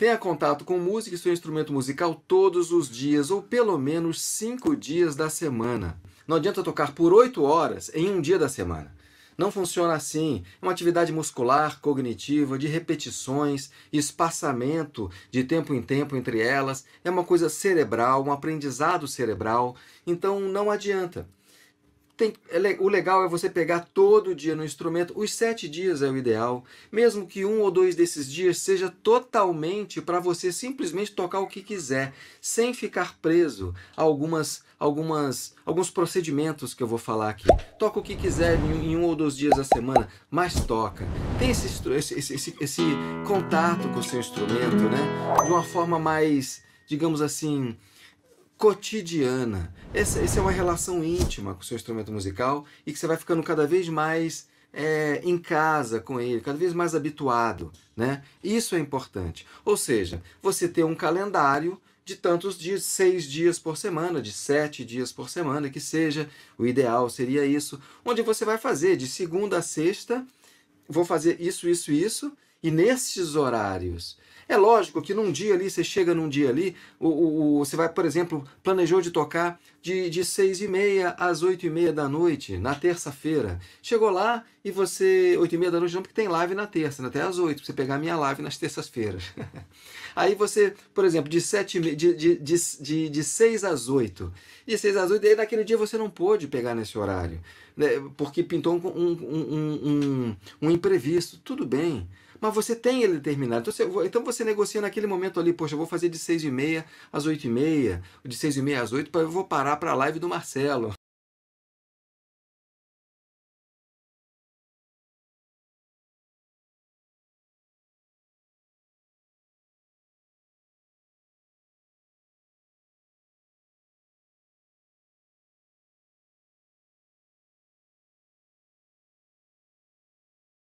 Tenha contato com música e seu instrumento musical todos os dias, ou pelo menos cinco dias da semana. Não adianta tocar por oito horas em um dia da semana. Não funciona assim. É uma atividade muscular, cognitiva, de repetições, espaçamento de tempo em tempo entre elas. É uma coisa cerebral, um aprendizado cerebral. Então não adianta. Tem, é o legal é você pegar todo dia no instrumento, os sete dias é o ideal, mesmo que um ou dois desses dias seja totalmente para você simplesmente tocar o que quiser, sem ficar preso a algumas, algumas, alguns procedimentos que eu vou falar aqui. Toca o que quiser em, um ou dois dias da semana, mas toca. Tem esse, esse, esse, esse contato com o seu instrumento, né? De uma forma mais, digamos assim, cotidiana. Essa, essa é uma relação íntima com o seu instrumento musical e que você vai ficando cada vez mais é, em casa com ele, cada vez mais habituado. Né? Isso é importante. Ou seja, você ter um calendário de tantos dias, seis dias por semana, de sete dias por semana, que seja, o ideal seria isso, onde você vai fazer de segunda a sexta, vou fazer isso, isso, isso, e nesses horários. É lógico que num dia ali, você chega num dia ali, o, o, o você vai, por exemplo, planejou de tocar de, de 6 e meia às 8 e meia da noite, na terça-feira. Chegou lá e você, 8 e meia da noite não, porque tem live na terça, né? até às 8, pra você pegar a minha live nas terças-feiras. Aí você, por exemplo, de, 7, de, de, de, de seis às 8, e 6 às 8, daí naquele dia você não pôde pegar nesse horário, né? porque pintou um, um, um, um, um imprevisto. Tudo bem mas você tem ele determinado. Então você, então você negocia naquele momento ali, poxa, eu vou fazer de 6 h 30 às 8 h 30 de 6 h 30 às 8, eu vou parar para a live do Marcelo.